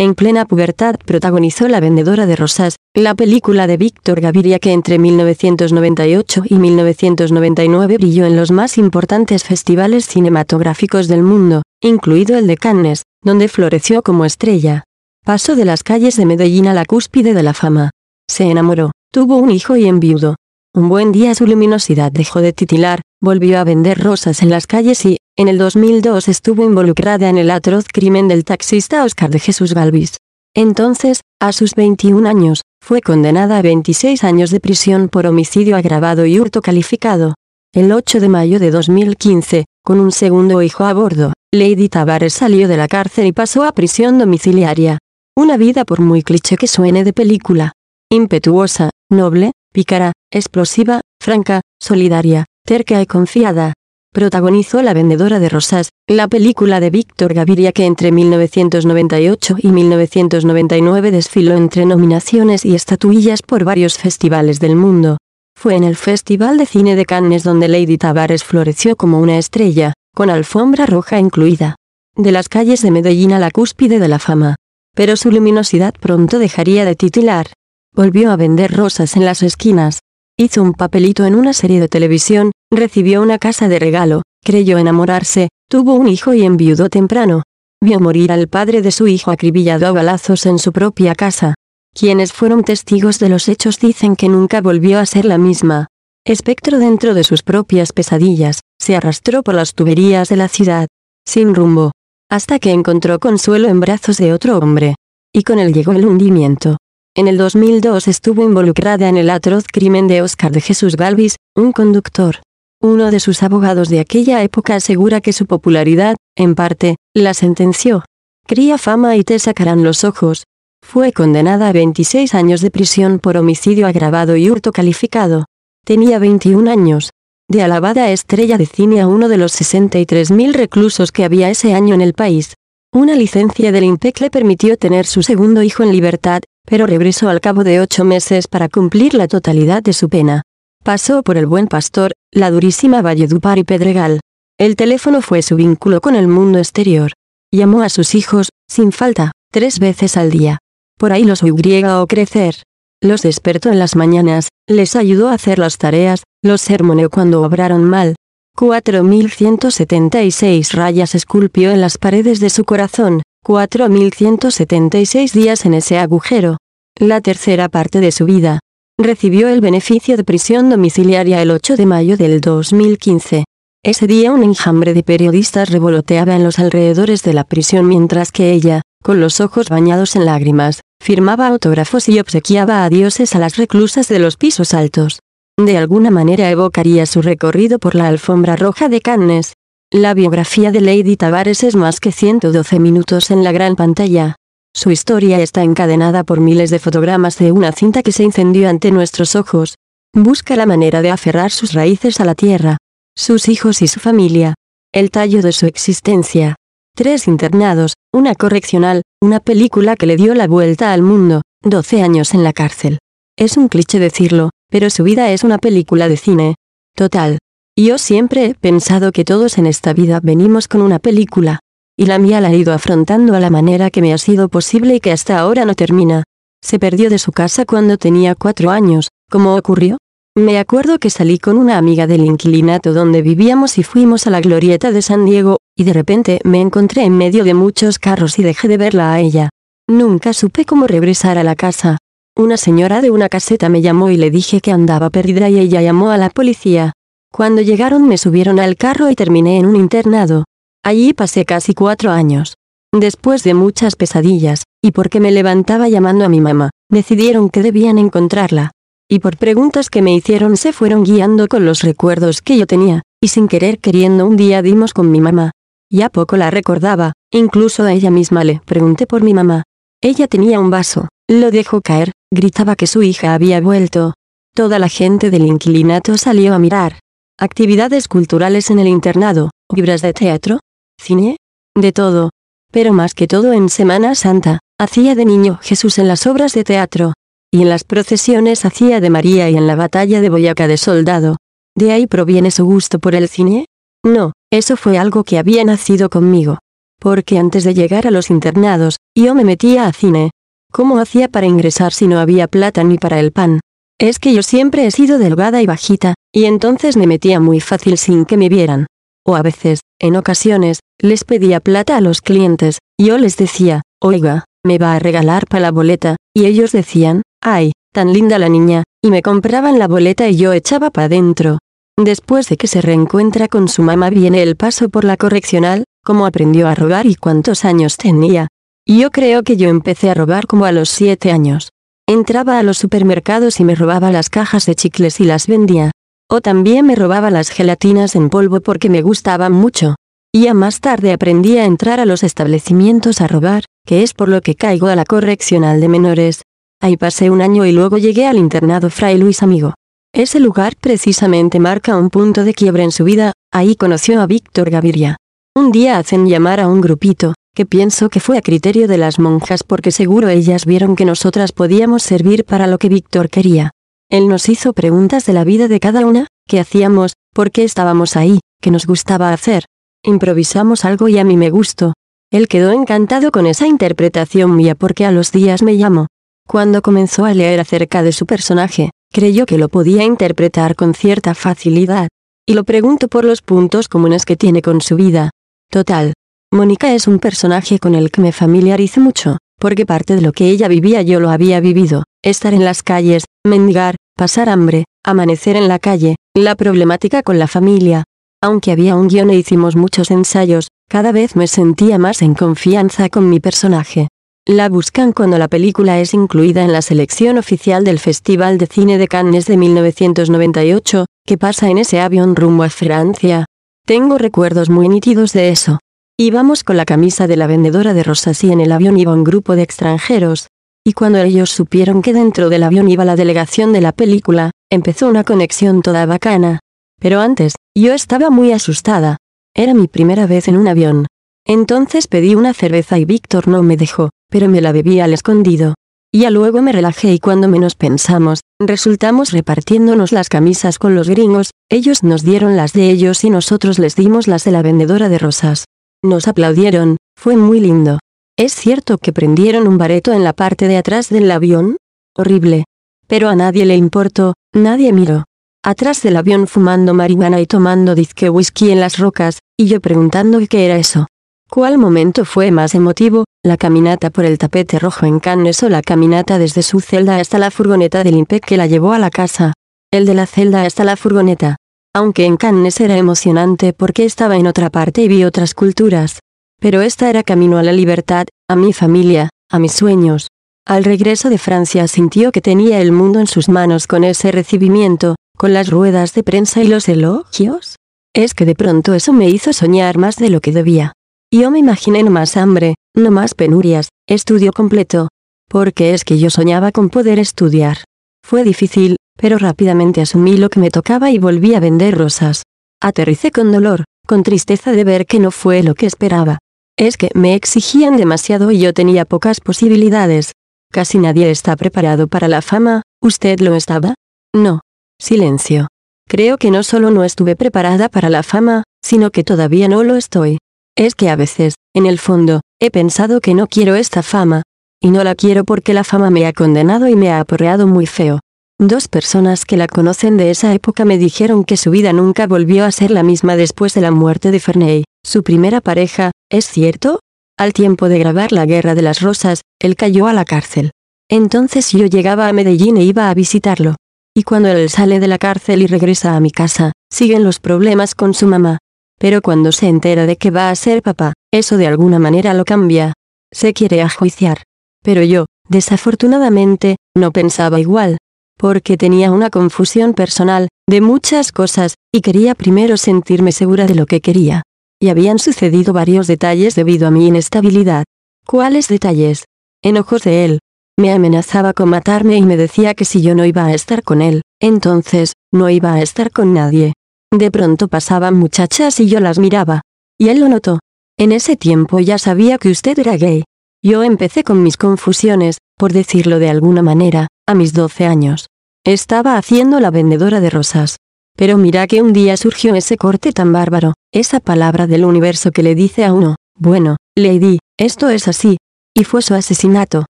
En plena pubertad protagonizó La vendedora de rosas, la película de Víctor Gaviria que entre 1998 y 1999 brilló en los más importantes festivales cinematográficos del mundo, incluido el de Cannes, donde floreció como estrella. Pasó de las calles de Medellín a la cúspide de la fama. Se enamoró, tuvo un hijo y enviudo. Un buen día su luminosidad dejó de titilar, volvió a vender rosas en las calles y, en el 2002 estuvo involucrada en el atroz crimen del taxista Oscar de Jesús Galvis. Entonces, a sus 21 años, fue condenada a 26 años de prisión por homicidio agravado y hurto calificado. El 8 de mayo de 2015, con un segundo hijo a bordo, Lady Tavares salió de la cárcel y pasó a prisión domiciliaria. Una vida por muy cliché que suene de película. Impetuosa, noble, pícara, explosiva, franca, solidaria, terca y confiada. Protagonizó La vendedora de rosas, la película de Víctor Gaviria que entre 1998 y 1999 desfiló entre nominaciones y estatuillas por varios festivales del mundo. Fue en el Festival de Cine de Cannes donde Lady Tavares floreció como una estrella, con alfombra roja incluida. De las calles de Medellín a la cúspide de la fama. Pero su luminosidad pronto dejaría de titular. Volvió a vender rosas en las esquinas, hizo un papelito en una serie de televisión, recibió una casa de regalo, creyó enamorarse, tuvo un hijo y enviudó temprano. Vio morir al padre de su hijo acribillado a balazos en su propia casa. Quienes fueron testigos de los hechos dicen que nunca volvió a ser la misma. Espectro dentro de sus propias pesadillas, se arrastró por las tuberías de la ciudad, sin rumbo, hasta que encontró consuelo en brazos de otro hombre. Y con él llegó el hundimiento. En el 2002 estuvo involucrada en el atroz crimen de Oscar de Jesús Galvis, un conductor. Uno de sus abogados de aquella época asegura que su popularidad, en parte, la sentenció. Cría fama y te sacarán los ojos. Fue condenada a 26 años de prisión por homicidio agravado y hurto calificado. Tenía 21 años de alabada estrella de cine a uno de los 63.000 reclusos que había ese año en el país. Una licencia del INPEC le permitió tener su segundo hijo en libertad, pero regresó al cabo de ocho meses para cumplir la totalidad de su pena. Pasó por el Buen Pastor, la durísima Valledupar y Pedregal. El teléfono fue su vínculo con el mundo exterior. Llamó a sus hijos, sin falta, tres veces al día. Por ahí los griega o crecer. Los despertó en las mañanas, les ayudó a hacer las tareas, los sermoneó cuando obraron mal. 4.176 rayas esculpió en las paredes de su corazón, 4.176 días en ese agujero. La tercera parte de su vida. Recibió el beneficio de prisión domiciliaria el 8 de mayo del 2015. Ese día un enjambre de periodistas revoloteaba en los alrededores de la prisión mientras que ella, con los ojos bañados en lágrimas, firmaba autógrafos y obsequiaba dioses a las reclusas de los pisos altos. De alguna manera evocaría su recorrido por la alfombra roja de Cannes, la biografía de Lady Tavares es más que 112 minutos en la gran pantalla. Su historia está encadenada por miles de fotogramas de una cinta que se incendió ante nuestros ojos. Busca la manera de aferrar sus raíces a la tierra, sus hijos y su familia, el tallo de su existencia. Tres internados, una correccional, una película que le dio la vuelta al mundo, 12 años en la cárcel. Es un cliché decirlo, pero su vida es una película de cine. Total, yo siempre he pensado que todos en esta vida venimos con una película, y la mía la he ido afrontando a la manera que me ha sido posible y que hasta ahora no termina. Se perdió de su casa cuando tenía cuatro años, ¿cómo ocurrió? Me acuerdo que salí con una amiga del inquilinato donde vivíamos y fuimos a la glorieta de San Diego, y de repente me encontré en medio de muchos carros y dejé de verla a ella. Nunca supe cómo regresar a la casa. Una señora de una caseta me llamó y le dije que andaba perdida y ella llamó a la policía. Cuando llegaron me subieron al carro y terminé en un internado. Allí pasé casi cuatro años. Después de muchas pesadillas, y porque me levantaba llamando a mi mamá, decidieron que debían encontrarla. Y por preguntas que me hicieron se fueron guiando con los recuerdos que yo tenía, y sin querer queriendo un día dimos con mi mamá. Ya poco la recordaba, incluso a ella misma le pregunté por mi mamá. Ella tenía un vaso, lo dejó caer, gritaba que su hija había vuelto. Toda la gente del inquilinato salió a mirar, Actividades culturales en el internado, obras de teatro, cine, de todo. Pero más que todo en Semana Santa, hacía de niño Jesús en las obras de teatro. Y en las procesiones hacía de María y en la batalla de Boyaca de soldado. ¿De ahí proviene su gusto por el cine? No, eso fue algo que había nacido conmigo. Porque antes de llegar a los internados, yo me metía a cine. ¿Cómo hacía para ingresar si no había plata ni para el pan? Es que yo siempre he sido delgada y bajita, y entonces me metía muy fácil sin que me vieran. O a veces, en ocasiones, les pedía plata a los clientes, yo les decía, oiga, me va a regalar para la boleta, y ellos decían, ay, tan linda la niña, y me compraban la boleta y yo echaba para dentro. Después de que se reencuentra con su mamá viene el paso por la correccional, cómo aprendió a robar y cuántos años tenía. Yo creo que yo empecé a robar como a los siete años. Entraba a los supermercados y me robaba las cajas de chicles y las vendía. O también me robaba las gelatinas en polvo porque me gustaban mucho. Ya más tarde aprendí a entrar a los establecimientos a robar, que es por lo que caigo a la correccional de menores. Ahí pasé un año y luego llegué al internado Fray Luis Amigo. Ese lugar precisamente marca un punto de quiebre en su vida, ahí conoció a Víctor Gaviria. Un día hacen llamar a un grupito, que pienso que fue a criterio de las monjas porque seguro ellas vieron que nosotras podíamos servir para lo que Víctor quería. Él nos hizo preguntas de la vida de cada una, qué hacíamos, por qué estábamos ahí, qué nos gustaba hacer. Improvisamos algo y a mí me gustó. Él quedó encantado con esa interpretación mía porque a los días me llamo. Cuando comenzó a leer acerca de su personaje, creyó que lo podía interpretar con cierta facilidad. Y lo pregunto por los puntos comunes que tiene con su vida. Total. Mónica es un personaje con el que me familiarizo mucho porque parte de lo que ella vivía yo lo había vivido, estar en las calles, mendigar, pasar hambre, amanecer en la calle, la problemática con la familia. Aunque había un guión e hicimos muchos ensayos, cada vez me sentía más en confianza con mi personaje. La buscan cuando la película es incluida en la selección oficial del Festival de Cine de Cannes de 1998, que pasa en ese avión rumbo a Francia. Tengo recuerdos muy nítidos de eso. Íbamos con la camisa de la vendedora de rosas y en el avión iba un grupo de extranjeros, y cuando ellos supieron que dentro del avión iba la delegación de la película, empezó una conexión toda bacana. Pero antes, yo estaba muy asustada. Era mi primera vez en un avión. Entonces pedí una cerveza y Víctor no me dejó, pero me la bebí al escondido. Ya luego me relajé y cuando menos pensamos, resultamos repartiéndonos las camisas con los gringos, ellos nos dieron las de ellos y nosotros les dimos las de la vendedora de rosas. Nos aplaudieron, fue muy lindo. ¿Es cierto que prendieron un bareto en la parte de atrás del avión? Horrible. Pero a nadie le importó, nadie miró. Atrás del avión fumando marihuana y tomando disque whisky en las rocas, y yo preguntando qué era eso. ¿Cuál momento fue más emotivo, la caminata por el tapete rojo en Cannes o la caminata desde su celda hasta la furgoneta del impec que la llevó a la casa? El de la celda hasta la furgoneta, aunque en Cannes era emocionante porque estaba en otra parte y vi otras culturas. Pero esta era camino a la libertad, a mi familia, a mis sueños. Al regreso de Francia sintió que tenía el mundo en sus manos con ese recibimiento, con las ruedas de prensa y los elogios. Es que de pronto eso me hizo soñar más de lo que debía. Yo me imaginé no más hambre, no más penurias, estudio completo. Porque es que yo soñaba con poder estudiar. Fue difícil, pero rápidamente asumí lo que me tocaba y volví a vender rosas. Aterricé con dolor, con tristeza de ver que no fue lo que esperaba. Es que me exigían demasiado y yo tenía pocas posibilidades. Casi nadie está preparado para la fama, ¿usted lo estaba? No. Silencio. Creo que no solo no estuve preparada para la fama, sino que todavía no lo estoy. Es que a veces, en el fondo, he pensado que no quiero esta fama. Y no la quiero porque la fama me ha condenado y me ha aporreado muy feo. Dos personas que la conocen de esa época me dijeron que su vida nunca volvió a ser la misma después de la muerte de Ferney, su primera pareja, ¿es cierto? Al tiempo de grabar La Guerra de las Rosas, él cayó a la cárcel. Entonces yo llegaba a Medellín e iba a visitarlo. Y cuando él sale de la cárcel y regresa a mi casa, siguen los problemas con su mamá. Pero cuando se entera de que va a ser papá, eso de alguna manera lo cambia. Se quiere ajuiciar. Pero yo, desafortunadamente, no pensaba igual porque tenía una confusión personal, de muchas cosas, y quería primero sentirme segura de lo que quería. Y habían sucedido varios detalles debido a mi inestabilidad. ¿Cuáles detalles? Enojos de él. Me amenazaba con matarme y me decía que si yo no iba a estar con él, entonces, no iba a estar con nadie. De pronto pasaban muchachas y yo las miraba. Y él lo notó. En ese tiempo ya sabía que usted era gay. Yo empecé con mis confusiones, por decirlo de alguna manera, a mis 12 años. Estaba haciendo la vendedora de rosas. Pero mira que un día surgió ese corte tan bárbaro, esa palabra del universo que le dice a uno, bueno, Lady, esto es así. Y fue su asesinato.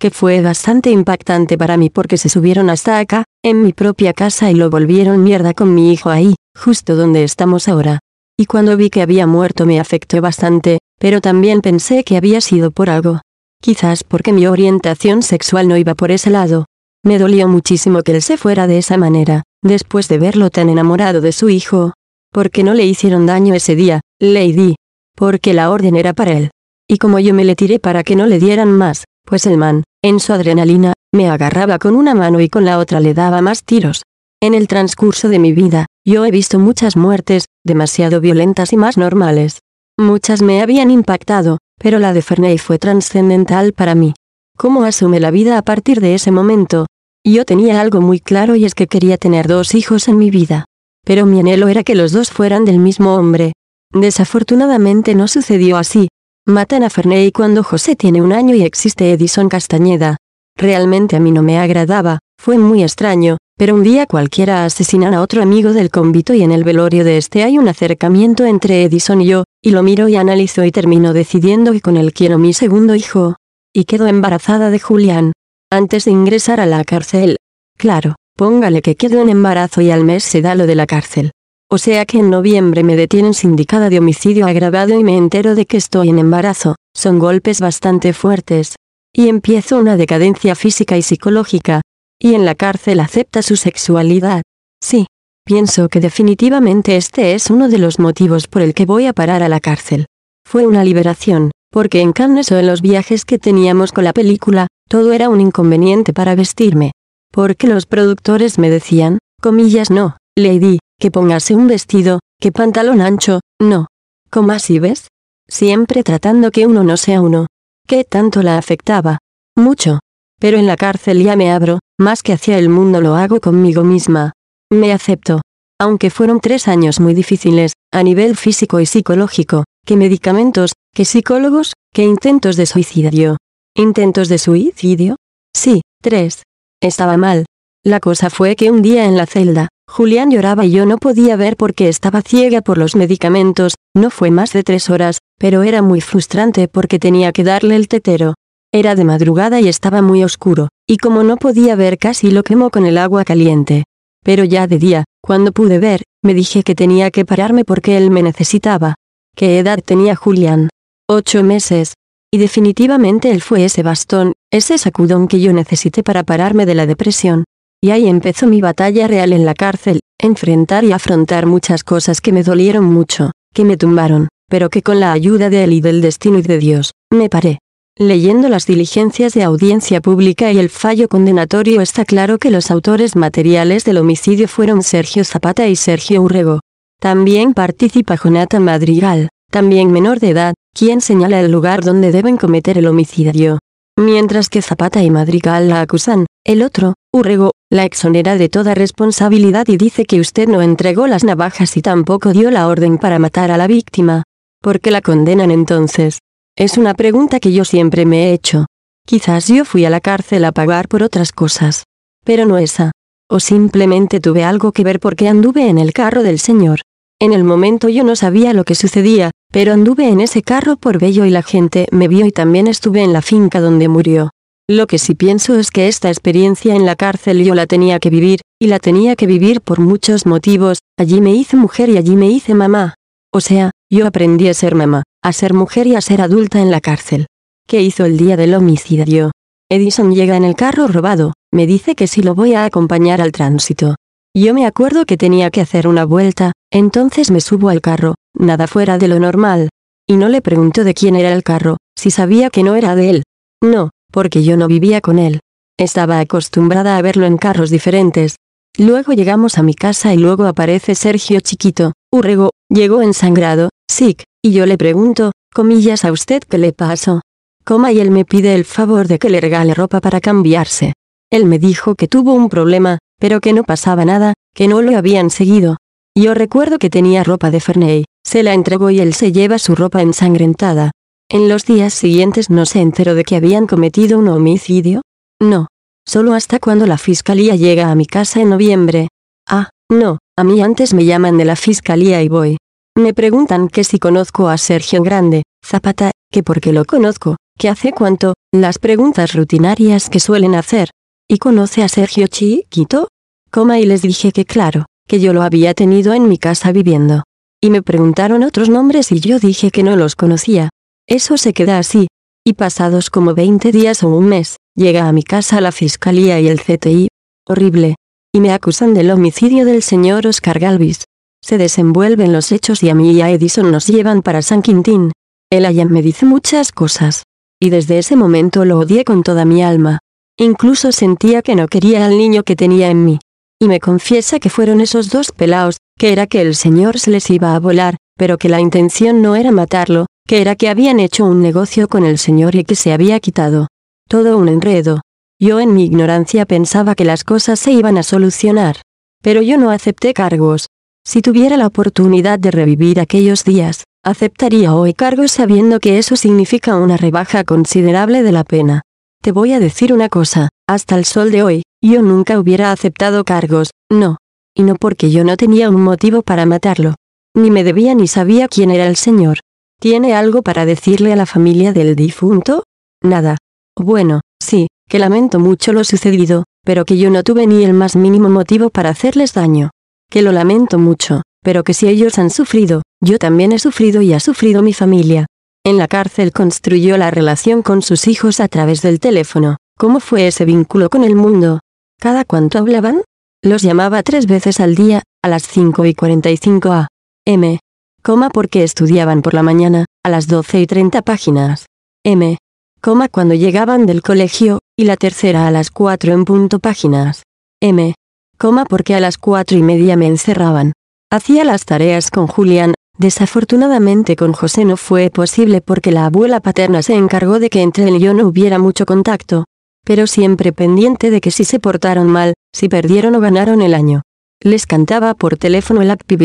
Que fue bastante impactante para mí porque se subieron hasta acá, en mi propia casa y lo volvieron mierda con mi hijo ahí, justo donde estamos ahora. Y cuando vi que había muerto me afectó bastante, pero también pensé que había sido por algo. Quizás porque mi orientación sexual no iba por ese lado, me dolió muchísimo que él se fuera de esa manera, después de verlo tan enamorado de su hijo. Porque no le hicieron daño ese día, Lady. Porque la orden era para él. Y como yo me le tiré para que no le dieran más, pues el man, en su adrenalina, me agarraba con una mano y con la otra le daba más tiros. En el transcurso de mi vida, yo he visto muchas muertes, demasiado violentas y más normales. Muchas me habían impactado, pero la de Ferney fue trascendental para mí cómo asume la vida a partir de ese momento. Yo tenía algo muy claro y es que quería tener dos hijos en mi vida. Pero mi anhelo era que los dos fueran del mismo hombre. Desafortunadamente no sucedió así. Matan a Ferney cuando José tiene un año y existe Edison Castañeda. Realmente a mí no me agradaba, fue muy extraño, pero un día cualquiera asesinan a otro amigo del convito y en el velorio de este hay un acercamiento entre Edison y yo, y lo miro y analizo y termino decidiendo que con él quiero mi segundo hijo y quedo embarazada de Julián. Antes de ingresar a la cárcel. Claro, póngale que quedo en embarazo y al mes se da lo de la cárcel. O sea que en noviembre me detienen sindicada de homicidio agravado y me entero de que estoy en embarazo, son golpes bastante fuertes. Y empiezo una decadencia física y psicológica. Y en la cárcel acepta su sexualidad. Sí, pienso que definitivamente este es uno de los motivos por el que voy a parar a la cárcel. Fue una liberación, porque en Cannes o en los viajes que teníamos con la película, todo era un inconveniente para vestirme. Porque los productores me decían, comillas no, Lady, que pongase un vestido, que pantalón ancho, no. ¿Cómo así ves? Siempre tratando que uno no sea uno. ¿Qué tanto la afectaba? Mucho. Pero en la cárcel ya me abro, más que hacia el mundo lo hago conmigo misma. Me acepto. Aunque fueron tres años muy difíciles, a nivel físico y psicológico, qué medicamentos, qué psicólogos, qué intentos de suicidio. ¿Intentos de suicidio? Sí, tres. Estaba mal. La cosa fue que un día en la celda, Julián lloraba y yo no podía ver porque estaba ciega por los medicamentos, no fue más de tres horas, pero era muy frustrante porque tenía que darle el tetero. Era de madrugada y estaba muy oscuro, y como no podía ver casi lo quemó con el agua caliente. Pero ya de día, cuando pude ver, me dije que tenía que pararme porque él me necesitaba, ¿Qué edad tenía Julián? Ocho meses. Y definitivamente él fue ese bastón, ese sacudón que yo necesité para pararme de la depresión. Y ahí empezó mi batalla real en la cárcel, enfrentar y afrontar muchas cosas que me dolieron mucho, que me tumbaron, pero que con la ayuda de él y del destino y de Dios, me paré. Leyendo las diligencias de audiencia pública y el fallo condenatorio está claro que los autores materiales del homicidio fueron Sergio Zapata y Sergio Urrego, también participa Jonata Madrigal, también menor de edad, quien señala el lugar donde deben cometer el homicidio. Mientras que Zapata y Madrigal la acusan, el otro, Urrego, la exonera de toda responsabilidad y dice que usted no entregó las navajas y tampoco dio la orden para matar a la víctima. ¿Por qué la condenan entonces? Es una pregunta que yo siempre me he hecho. Quizás yo fui a la cárcel a pagar por otras cosas. Pero no esa. O simplemente tuve algo que ver porque anduve en el carro del señor. En el momento yo no sabía lo que sucedía, pero anduve en ese carro por Bello y la gente me vio y también estuve en la finca donde murió. Lo que sí pienso es que esta experiencia en la cárcel yo la tenía que vivir, y la tenía que vivir por muchos motivos, allí me hice mujer y allí me hice mamá. O sea, yo aprendí a ser mamá, a ser mujer y a ser adulta en la cárcel. ¿Qué hizo el día del homicidio? Edison llega en el carro robado, me dice que si lo voy a acompañar al tránsito. Yo me acuerdo que tenía que hacer una vuelta, entonces me subo al carro, nada fuera de lo normal. Y no le pregunto de quién era el carro, si sabía que no era de él. No, porque yo no vivía con él. Estaba acostumbrada a verlo en carros diferentes. Luego llegamos a mi casa y luego aparece Sergio Chiquito, Urrego, llegó ensangrado, sick, y yo le pregunto, comillas a usted qué le pasó. Coma y él me pide el favor de que le regale ropa para cambiarse. Él me dijo que tuvo un problema, pero que no pasaba nada, que no lo habían seguido. Yo recuerdo que tenía ropa de Ferney, se la entregó y él se lleva su ropa ensangrentada. En los días siguientes no se enteró de que habían cometido un homicidio. No. Solo hasta cuando la fiscalía llega a mi casa en noviembre. Ah, no, a mí antes me llaman de la fiscalía y voy. Me preguntan que si conozco a Sergio Grande, Zapata, que porque lo conozco, que hace cuánto, las preguntas rutinarias que suelen hacer. ¿Y conoce a Sergio Chiquito? Coma y les dije que claro, que yo lo había tenido en mi casa viviendo. Y me preguntaron otros nombres y yo dije que no los conocía. Eso se queda así. Y pasados como 20 días o un mes, llega a mi casa la fiscalía y el CTI. Horrible. Y me acusan del homicidio del señor Oscar Galvis. Se desenvuelven los hechos y a mí y a Edison nos llevan para San Quintín. El allá me dice muchas cosas. Y desde ese momento lo odié con toda mi alma. Incluso sentía que no quería al niño que tenía en mí y me confiesa que fueron esos dos pelaos, que era que el señor se les iba a volar, pero que la intención no era matarlo, que era que habían hecho un negocio con el señor y que se había quitado. Todo un enredo. Yo en mi ignorancia pensaba que las cosas se iban a solucionar. Pero yo no acepté cargos. Si tuviera la oportunidad de revivir aquellos días, aceptaría hoy cargos sabiendo que eso significa una rebaja considerable de la pena. Te voy a decir una cosa, hasta el sol de hoy, yo nunca hubiera aceptado cargos, no. Y no porque yo no tenía un motivo para matarlo. Ni me debía ni sabía quién era el señor. ¿Tiene algo para decirle a la familia del difunto? Nada. Bueno, sí, que lamento mucho lo sucedido, pero que yo no tuve ni el más mínimo motivo para hacerles daño. Que lo lamento mucho, pero que si ellos han sufrido, yo también he sufrido y ha sufrido mi familia. En la cárcel construyó la relación con sus hijos a través del teléfono. ¿Cómo fue ese vínculo con el mundo? Cada cuanto hablaban, los llamaba tres veces al día, a las 5 y 45 a. M. Coma porque estudiaban por la mañana, a las 12 y 30 páginas. M. Coma cuando llegaban del colegio, y la tercera a las 4 en punto páginas. M. Coma porque a las 4 y media me encerraban. Hacía las tareas con Julián, desafortunadamente con José no fue posible porque la abuela paterna se encargó de que entre él y yo no hubiera mucho contacto, pero siempre pendiente de que si se portaron mal, si perdieron o ganaron el año. Les cantaba por teléfono el Happy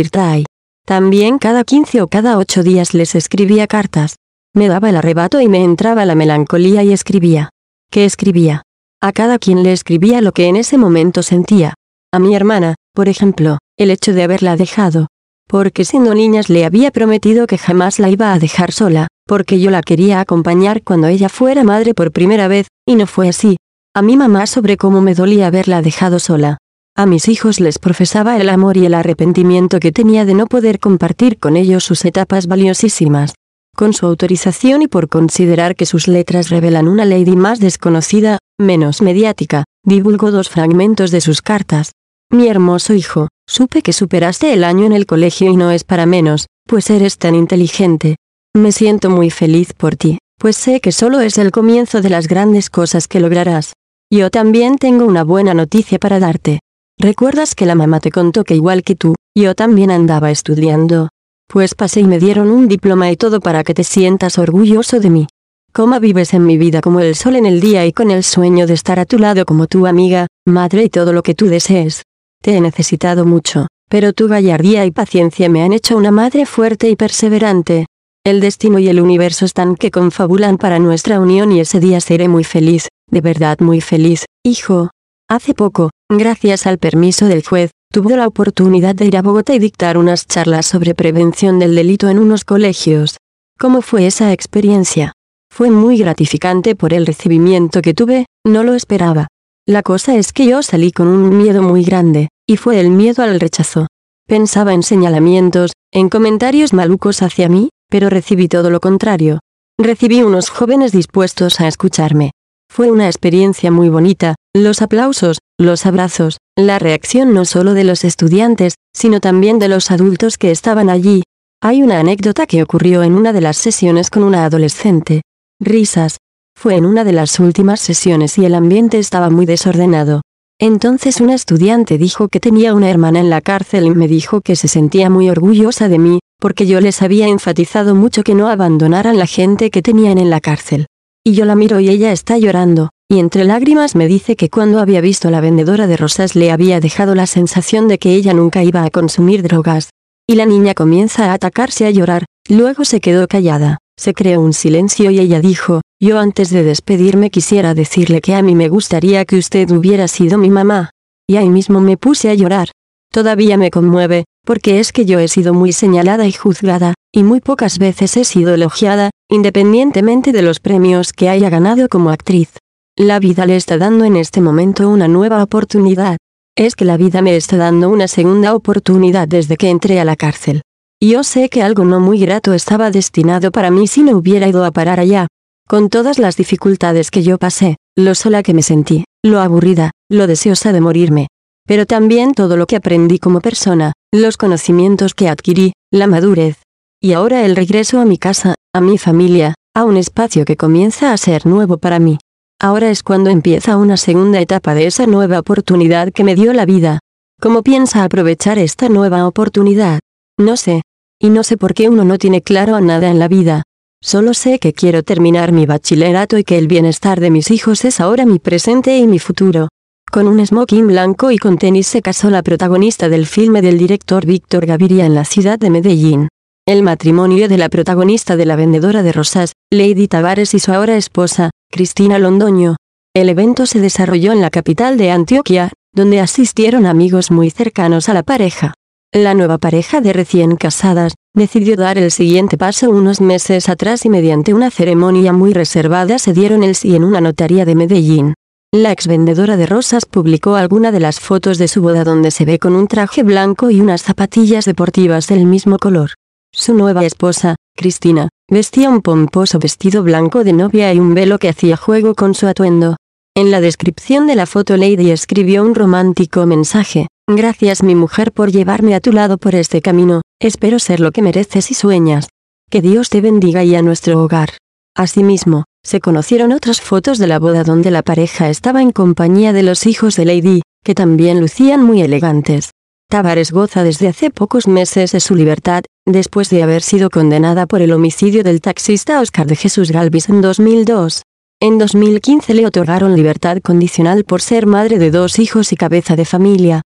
También cada 15 o cada 8 días les escribía cartas. Me daba el arrebato y me entraba la melancolía y escribía. ¿Qué escribía? A cada quien le escribía lo que en ese momento sentía. A mi hermana, por ejemplo, el hecho de haberla dejado. Porque siendo niñas le había prometido que jamás la iba a dejar sola, porque yo la quería acompañar cuando ella fuera madre por primera vez, y no fue así. A mi mamá sobre cómo me dolía haberla dejado sola. A mis hijos les profesaba el amor y el arrepentimiento que tenía de no poder compartir con ellos sus etapas valiosísimas. Con su autorización y por considerar que sus letras revelan una lady más desconocida, menos mediática, divulgo dos fragmentos de sus cartas. Mi hermoso hijo, supe que superaste el año en el colegio y no es para menos, pues eres tan inteligente, me siento muy feliz por ti, pues sé que solo es el comienzo de las grandes cosas que lograrás. Yo también tengo una buena noticia para darte. ¿Recuerdas que la mamá te contó que igual que tú, yo también andaba estudiando? Pues pasé y me dieron un diploma y todo para que te sientas orgulloso de mí. ¿Cómo vives en mi vida como el sol en el día y con el sueño de estar a tu lado como tu amiga, madre y todo lo que tú desees. Te he necesitado mucho, pero tu gallardía y paciencia me han hecho una madre fuerte y perseverante, el destino y el universo están que confabulan para nuestra unión y ese día seré muy feliz, de verdad muy feliz, hijo. Hace poco, gracias al permiso del juez, tuve la oportunidad de ir a Bogotá y dictar unas charlas sobre prevención del delito en unos colegios. ¿Cómo fue esa experiencia? Fue muy gratificante por el recibimiento que tuve, no lo esperaba. La cosa es que yo salí con un miedo muy grande, y fue el miedo al rechazo. Pensaba en señalamientos, en comentarios malucos hacia mí, pero recibí todo lo contrario. Recibí unos jóvenes dispuestos a escucharme. Fue una experiencia muy bonita, los aplausos, los abrazos, la reacción no solo de los estudiantes, sino también de los adultos que estaban allí. Hay una anécdota que ocurrió en una de las sesiones con una adolescente. Risas. Fue en una de las últimas sesiones y el ambiente estaba muy desordenado. Entonces una estudiante dijo que tenía una hermana en la cárcel y me dijo que se sentía muy orgullosa de mí, porque yo les había enfatizado mucho que no abandonaran la gente que tenían en la cárcel. Y yo la miro y ella está llorando, y entre lágrimas me dice que cuando había visto a la vendedora de rosas le había dejado la sensación de que ella nunca iba a consumir drogas. Y la niña comienza a atacarse a llorar, luego se quedó callada, se creó un silencio y ella dijo, yo antes de despedirme quisiera decirle que a mí me gustaría que usted hubiera sido mi mamá. Y ahí mismo me puse a llorar. Todavía me conmueve, porque es que yo he sido muy señalada y juzgada, y muy pocas veces he sido elogiada, independientemente de los premios que haya ganado como actriz. La vida le está dando en este momento una nueva oportunidad. Es que la vida me está dando una segunda oportunidad desde que entré a la cárcel. Yo sé que algo no muy grato estaba destinado para mí si no hubiera ido a parar allá, con todas las dificultades que yo pasé, lo sola que me sentí, lo aburrida, lo deseosa de morirme. Pero también todo lo que aprendí como persona, los conocimientos que adquirí, la madurez. Y ahora el regreso a mi casa, a mi familia, a un espacio que comienza a ser nuevo para mí. Ahora es cuando empieza una segunda etapa de esa nueva oportunidad que me dio la vida. ¿Cómo piensa aprovechar esta nueva oportunidad? No sé. Y no sé por qué uno no tiene claro a nada en la vida, Solo sé que quiero terminar mi bachillerato y que el bienestar de mis hijos es ahora mi presente y mi futuro. Con un smoking blanco y con tenis se casó la protagonista del filme del director Víctor Gaviria en la ciudad de Medellín. El matrimonio de la protagonista de la vendedora de rosas, Lady Tavares y su ahora esposa, Cristina Londoño. El evento se desarrolló en la capital de Antioquia, donde asistieron amigos muy cercanos a la pareja. La nueva pareja de recién casadas, decidió dar el siguiente paso unos meses atrás y mediante una ceremonia muy reservada se dieron el sí en una notaría de Medellín. La ex vendedora de rosas publicó alguna de las fotos de su boda donde se ve con un traje blanco y unas zapatillas deportivas del mismo color. Su nueva esposa, Cristina, vestía un pomposo vestido blanco de novia y un velo que hacía juego con su atuendo. En la descripción de la foto Lady escribió un romántico mensaje, Gracias mi mujer por llevarme a tu lado por este camino, espero ser lo que mereces y sueñas. Que Dios te bendiga y a nuestro hogar. Asimismo, se conocieron otras fotos de la boda donde la pareja estaba en compañía de los hijos de Lady, que también lucían muy elegantes. Tavares goza desde hace pocos meses de su libertad, después de haber sido condenada por el homicidio del taxista Oscar de Jesús Galvis en 2002. En 2015 le otorgaron libertad condicional por ser madre de dos hijos y cabeza de familia.